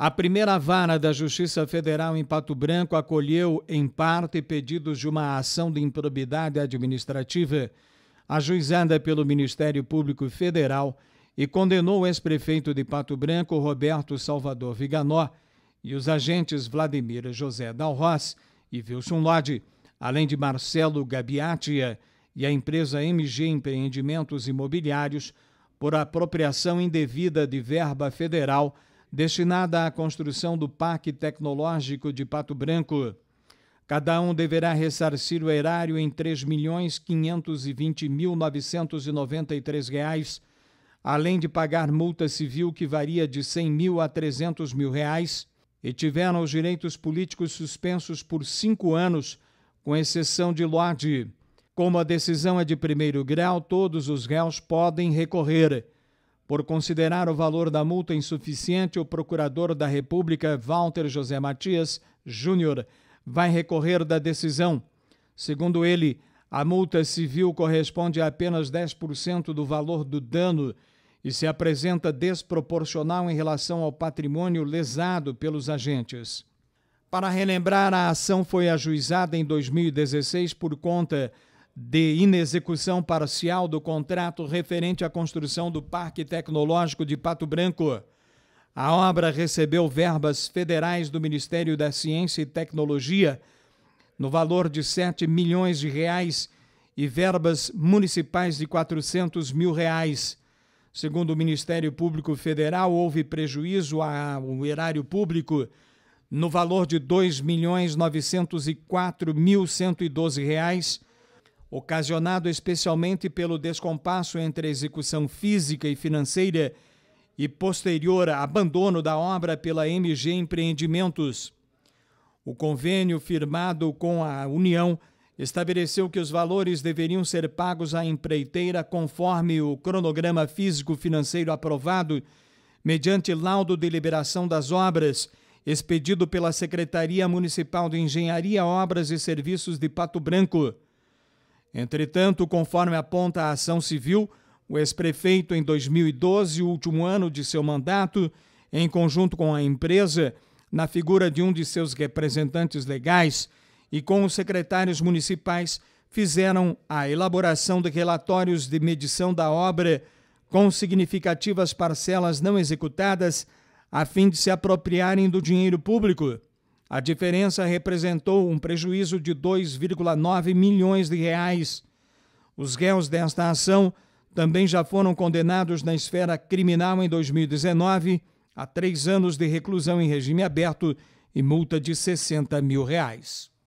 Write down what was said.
A primeira vara da Justiça Federal em Pato Branco acolheu, em parte, pedidos de uma ação de improbidade administrativa ajuizada pelo Ministério Público Federal e condenou o ex-prefeito de Pato Branco, Roberto Salvador Viganó, e os agentes Vladimir José Dalroz e Wilson Lodi, além de Marcelo Gabiatia e a empresa MG Empreendimentos Imobiliários, por apropriação indevida de verba federal destinada à construção do Parque Tecnológico de Pato Branco. Cada um deverá ressarcir o erário em R$ 3.520.993, reais, além de pagar multa civil que varia de R$ 100 mil a R$ 300 mil, reais, e tiveram os direitos políticos suspensos por cinco anos, com exceção de Lorde. Como a decisão é de primeiro grau, todos os réus podem recorrer. Por considerar o valor da multa insuficiente, o procurador da República, Walter José Matias Júnior, vai recorrer da decisão. Segundo ele, a multa civil corresponde a apenas 10% do valor do dano e se apresenta desproporcional em relação ao patrimônio lesado pelos agentes. Para relembrar, a ação foi ajuizada em 2016 por conta de inexecução parcial do contrato referente à construção do Parque Tecnológico de Pato Branco. A obra recebeu verbas federais do Ministério da Ciência e Tecnologia no valor de 7 milhões de reais e verbas municipais de 400 mil reais. Segundo o Ministério Público Federal, houve prejuízo ao erário público no valor de R$ 2.904.112 ocasionado especialmente pelo descompasso entre a execução física e financeira e posterior abandono da obra pela MG Empreendimentos. O convênio firmado com a União estabeleceu que os valores deveriam ser pagos à empreiteira conforme o cronograma físico-financeiro aprovado, mediante laudo de liberação das obras, expedido pela Secretaria Municipal de Engenharia, Obras e Serviços de Pato Branco. Entretanto, conforme aponta a ação civil, o ex-prefeito, em 2012, o último ano de seu mandato, em conjunto com a empresa, na figura de um de seus representantes legais e com os secretários municipais, fizeram a elaboração de relatórios de medição da obra com significativas parcelas não executadas, a fim de se apropriarem do dinheiro público. A diferença representou um prejuízo de 2,9 milhões de reais. Os réus desta ação também já foram condenados na esfera criminal em 2019 a três anos de reclusão em regime aberto e multa de 60 mil reais.